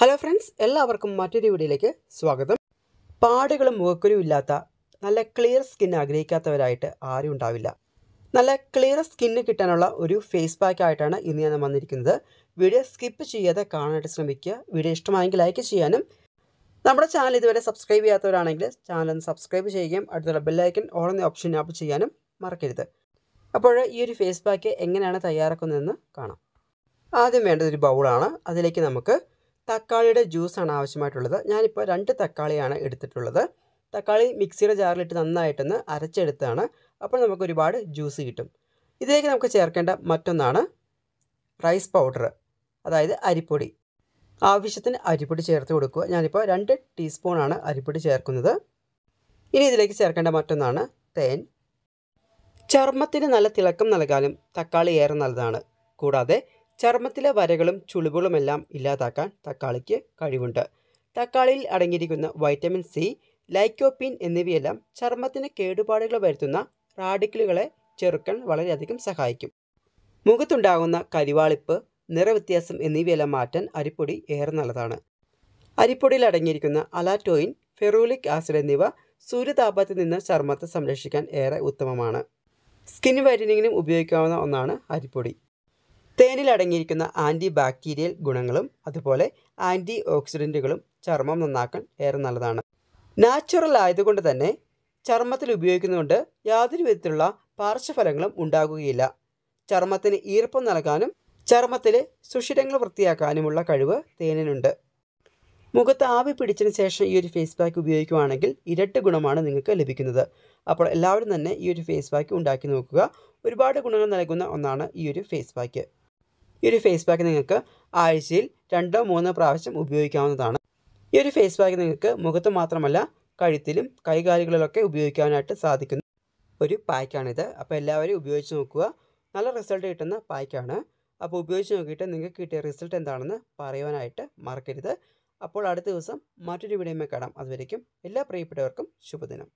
hello friends എല്ലാവർക്കും മറ്റൊരു വീഡിയോയിലേക്ക് സ്വാഗതം പാടുകളും മുഖക്കുരും ഇല്ലാത്ത നല്ല ക്ലിയർ സ്കിൻ ആഗ്രഹിക്കാത്തവരായിട്ട് ആരും ഉണ്ടാവില്ല നല്ല ക്ലിയർ സ്കിന്ന് കിട്ടാനുള്ള ഒരു ഫേസ് പാക്ക് ആയിട്ടാണ് ഇന്ന് ഞാൻ വന്നിരിക്കുന്നത് വീഡിയോ സ്കിപ്പ് ചെയ്യാതെ കാണാനായിട്ട് ശ്രമിക്കുക വീഡിയോ ഇഷ്ടമായെങ്കിൽ ലൈക്ക് ചെയ്യാനും നമ്മുടെ ചാനൽ ഇതുവരെ സബ്സ്ക്രൈബ് ചെയ്യാത്തവരാണെങ്കിൽ ചാനൽ സബ്സ്ക്രൈബ് ചെയ്യുകയും അടുത്തുള്ള ബെല്ലൈക്കൻ ഓൾ എന്ന ഓപ്ഷൻ ആപ്പ് ചെയ്യാനും മറക്കരുത് അപ്പോൾ ഈ ഒരു ഫേസ് പാക്ക് എങ്ങനെയാണ് തയ്യാറാക്കുന്നതെന്ന് കാണാം ആദ്യം വേണ്ടത് ഒരു ബൗളാണ് അതിലേക്ക് നമുക്ക് തക്കാളിയുടെ ജ്യൂസാണ് ആവശ്യമായിട്ടുള്ളത് ഞാനിപ്പോൾ രണ്ട് തക്കാളിയാണ് എടുത്തിട്ടുള്ളത് തക്കാളി മിക്സിയുടെ ജാറിലിട്ട് നന്നായിട്ടൊന്ന് അരച്ചെടുത്താണ് അപ്പോൾ നമുക്ക് ഒരുപാട് ജ്യൂസ് കിട്ടും ഇതിലേക്ക് നമുക്ക് ചേർക്കേണ്ട മറ്റൊന്നാണ് റൈസ് പൗഡർ അതായത് അരിപ്പൊടി ആവശ്യത്തിന് അരിപ്പൊടി ചേർത്ത് കൊടുക്കുക ഞാനിപ്പോൾ രണ്ട് ടീസ്പൂണാണ് അരിപ്പൊടി ചേർക്കുന്നത് ഇനി ഇതിലേക്ക് ചേർക്കേണ്ട മറ്റൊന്നാണ് തേൻ ചർമ്മത്തിന് നല്ല തിളക്കം നൽകാനും തക്കാളി ഏറെ നല്ലതാണ് കൂടാതെ ചർമ്മത്തിലെ വരകളും ചുളിവുകളുമെല്ലാം ഇല്ലാതാക്കാൻ തക്കാളിക്ക് കഴിവുണ്ട് തക്കാളിയിൽ അടങ്ങിയിരിക്കുന്ന വൈറ്റമിൻ സി ലൈക്കോപ്പീൻ എന്നിവയെല്ലാം ചർമ്മത്തിന് കേടുപാടുകൾ വരുത്തുന്ന റാഡിക്കലുകളെ ചെറുക്കാൻ വളരെയധികം സഹായിക്കും മുഖത്തുണ്ടാകുന്ന കരിവാളിപ്പ് നിറവ്യത്യാസം എന്നിവയെല്ലാം മാറ്റാൻ അരിപ്പൊടി ഏറെ നല്ലതാണ് അരിപ്പൊടിയിൽ അടങ്ങിയിരിക്കുന്ന അലാറ്റോയിൻ ഫെറൂലിക് ആസിഡ് എന്നിവ സൂര്യതാപത്തിൽ നിന്ന് ചർമ്മത്തെ സംരക്ഷിക്കാൻ ഏറെ ഉത്തമമാണ് സ്കിൻ വൈറ്റനിങ്ങിനും ഉപയോഗിക്കാവുന്ന ഒന്നാണ് അരിപ്പൊടി തേനിൽ അടങ്ങിയിരിക്കുന്ന ആൻറ്റി ബാക്ടീരിയൽ ഗുണങ്ങളും അതുപോലെ ആൻറ്റി ഓക്സിഡൻറ്റുകളും ചർമ്മം നന്നാക്കാൻ ഏറെ നല്ലതാണ് നാച്ചുറൽ ആയതുകൊണ്ട് തന്നെ ചർമ്മത്തിൽ ഉപയോഗിക്കുന്നതുകൊണ്ട് യാതൊരു വിധത്തിലുള്ള പാർശ്വഫലങ്ങളും ഉണ്ടാകുകയില്ല ചർമ്മത്തിന് ഈർപ്പം നൽകാനും ചർമ്മത്തിലെ സുഷിരങ്ങൾ വൃത്തിയാക്കാനുമുള്ള കഴിവ് തേനിനുണ്ട് മുഖത്ത് ആവി പിടിച്ചതിന് ശേഷം ഈ ഒരു ഫേസ് പാക്ക് ഉപയോഗിക്കുകയാണെങ്കിൽ ഇരട്ട ഗുണമാണ് നിങ്ങൾക്ക് ലഭിക്കുന്നത് അപ്പോൾ എല്ലാവരും തന്നെ ഈ ഒരു ഫേസ് പാക്ക് ഉണ്ടാക്കി നോക്കുക ഒരുപാട് ഗുണങ്ങൾ നൽകുന്ന ഒന്നാണ് ഈ ഒരു ഫേസ് പാക്ക് ഈ ഒരു ഫേസ് പാക്ക് നിങ്ങൾക്ക് ആഴ്ചയിൽ രണ്ടോ മൂന്നോ പ്രാവശ്യം ഉപയോഗിക്കാവുന്നതാണ് ഈ ഒരു ഫേസ് പാക്ക് നിങ്ങൾക്ക് മുഖത്ത് മാത്രമല്ല കഴുത്തിലും കൈകാലുകളിലൊക്കെ ഉപയോഗിക്കാനായിട്ട് സാധിക്കുന്ന ഒരു പായ്ക്കാണിത് അപ്പോൾ എല്ലാവരും ഉപയോഗിച്ച് നോക്കുക നല്ല റിസൾട്ട് കിട്ടുന്ന പായ്ക്കാണ് അപ്പോൾ ഉപയോഗിച്ച് നോക്കിയിട്ട് നിങ്ങൾക്ക് കിട്ടിയ റിസൾട്ട് എന്താണെന്ന് പറയുവാനായിട്ട് മറക്കരുത് അപ്പോൾ അടുത്ത ദിവസം മറ്റൊരു വീഡിയോമേ കാണാം അതുവരേക്കും എല്ലാ പ്രിയപ്പെട്ടവർക്കും ശുഭദിനം